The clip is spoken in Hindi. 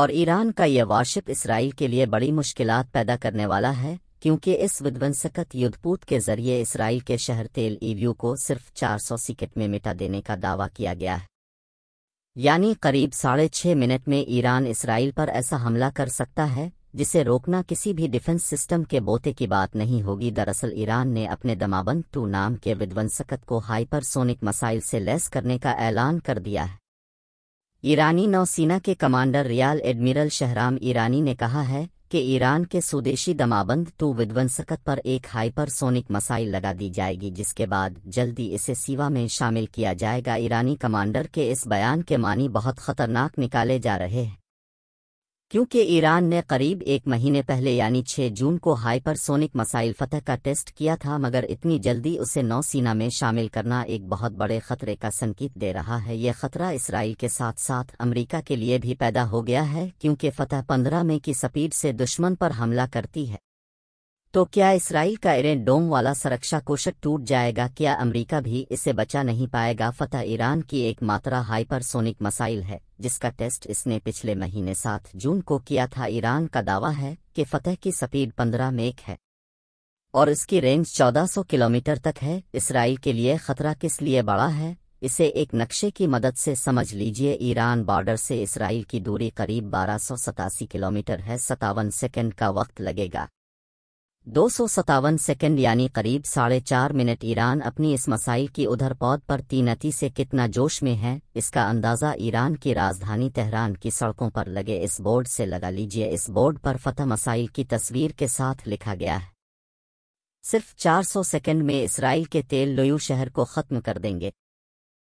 और ईरान का यह वार्शिप इसराइल के लिए बड़ी मुश्किल पैदा करने वाला है क्योंकि इस विध्वंसकत युद्धपूत के जरिए इसराइल के शहर तेल ईव्यू को सिर्फ 400 सिकट में मिटा देने का दावा किया गया है यानी करीब साढ़े छह मिनट में ईरान इसराइल पर ऐसा हमला कर सकता है जिसे रोकना किसी भी डिफेंस सिस्टम के बोते की बात नहीं होगी दरअसल ईरान ने अपने दमाबंद टू नाम के विध्वंसकत को हाइपरसोनिक मसाइल से लैस करने का ऐलान कर दिया है ईरानी नौसेना के commander rear admiral Shahram Irani ने कहा है कि ईरान के स्वदेशी दमाबंद टू विध्वंसकत पर एक हाइपरसोनिक मसाइल लगा दी जाएगी जिसके बाद जल्दी इसे सीवा में शामिल किया जाएगा ईरानी कमांडर के इस बयान के मानी बहुत खतरनाक निकाले जा रहे हैं क्योंकि ईरान ने करीब एक महीने पहले यानी 6 जून को हाइपरसोनिक मसाइल फतह का टेस्ट किया था मगर इतनी जल्दी उसे नौसेना में शामिल करना एक बहुत बड़े खतरे का संकेत दे रहा है यह खतरा इसराइल के साथ साथ अमेरिका के लिए भी पैदा हो गया है क्योंकि फतह पंद्रह में की स्पीड से दुश्मन पर हमला करती है तो क्या इसराइल का इरेन डोम वाला सुरक्षा कोशक टूट जाएगा क्या अमेरिका भी इसे बचा नहीं पाएगा फतह ईरान की एक मात्रा हाइपरसोनिक मसाइल है जिसका टेस्ट इसने पिछले महीने सात जून को किया था ईरान का दावा है कि फतह की स्पीड पंद्रह मेक है और इसकी रेंज 1400 किलोमीटर तक है इसराइल के लिए खतरा किस लिए बड़ा है इसे एक नक्शे की मदद से समझ लीजिए ईरान बॉर्डर से इसराइल की दूरी करीब बारह किलोमीटर है सतावन सेकेंड का वक्त लगेगा दो सौ सतावन सेकेंड यानी करीब साढ़े चार मिनट ईरान अपनी इस मसाइल की उधर पौध पर तीनती से कितना जोश में है इसका अंदाज़ा ईरान की राजधानी तेहरान की सड़कों पर लगे इस बोर्ड से लगा लीजिए इस बोर्ड पर फतह मसाइल की तस्वीर के साथ लिखा गया है सिर्फ 400 सेकंड में इसराइल के तेल लोयू शहर को ख़त्म कर देंगे